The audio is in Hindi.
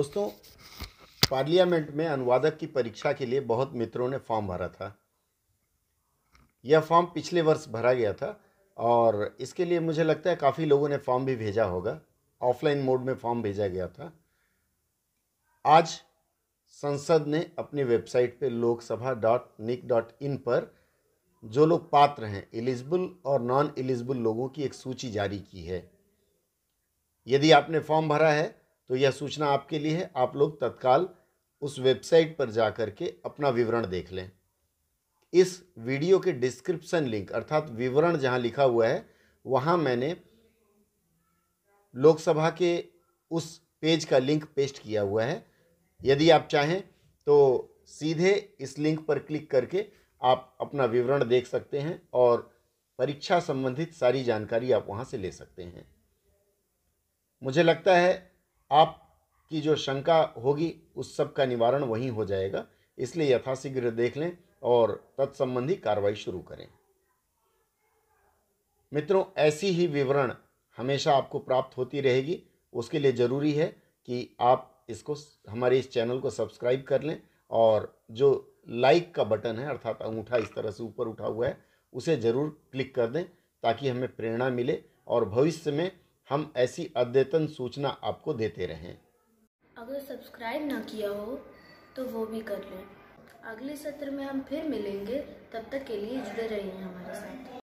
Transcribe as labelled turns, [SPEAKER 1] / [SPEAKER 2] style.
[SPEAKER 1] दोस्तों पार्लियामेंट में अनुवादक की परीक्षा के लिए बहुत मित्रों ने फॉर्म भरा था यह फॉर्म पिछले वर्ष भरा गया था और इसके लिए मुझे लगता है काफ़ी लोगों ने फॉर्म भी भेजा होगा ऑफलाइन मोड में फॉर्म भेजा गया था आज संसद ने अपनी वेबसाइट पे Lok Sabha dot nic dot in पर जो लोग पात्र हैं एलिजिबल और नॉन एलिजिबल लोगों की एक सूची जारी की है यदि आपने फॉर्म भरा है तो यह सूचना आपके लिए है आप लोग तत्काल उस वेबसाइट पर जा कर के अपना विवरण देख लें इस वीडियो के डिस्क्रिप्शन लिंक अर्थात विवरण जहां लिखा हुआ है वहां मैंने लोकसभा के उस पेज का लिंक पेस्ट किया हुआ है यदि आप चाहें तो सीधे इस लिंक पर क्लिक करके आप अपना विवरण देख सकते हैं और परीक्षा संबंधित सारी जानकारी आप वहां से ले सकते हैं मुझे लगता है आपकी जो शंका होगी उस सब का निवारण वहीं हो जाएगा इसलिए यथाशीघ्र देख लें और तत्संबंधी कार्रवाई शुरू करें मित्रों ऐसी ही विवरण हमेशा आपको प्राप्त होती रहेगी उसके लिए ज़रूरी है कि आप इसको हमारे इस चैनल को सब्सक्राइब कर लें और जो लाइक का बटन है अर्थात अंगूठा इस तरह से ऊपर उठा हुआ है उसे ज़रूर क्लिक कर दें ताकि हमें प्रेरणा मिले और भविष्य में हम ऐसी अद्यतन सूचना आपको देते रहें अगर सब्सक्राइब ना किया हो तो वो भी कर लें अगले सत्र में हम फिर मिलेंगे तब तक के लिए जुड़े रहिए हमारे साथ